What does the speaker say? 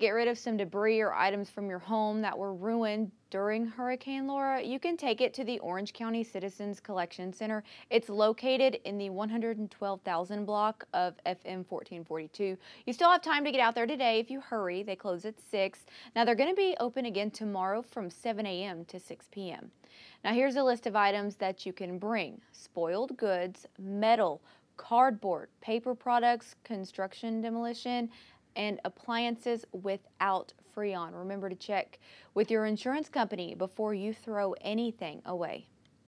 Get rid of some debris or items from your home that were ruined during Hurricane Laura. You can take it to the Orange County Citizens Collection Center. It's located in the 112,000 block of FM 1442. You still have time to get out there today if you hurry. They close at 6. Now they're going to be open again tomorrow from 7 a.m. to 6 p.m. Now here's a list of items that you can bring. Spoiled goods, metal, cardboard, paper products, construction demolition, and appliances without Freon. Remember to check with your insurance company before you throw anything away.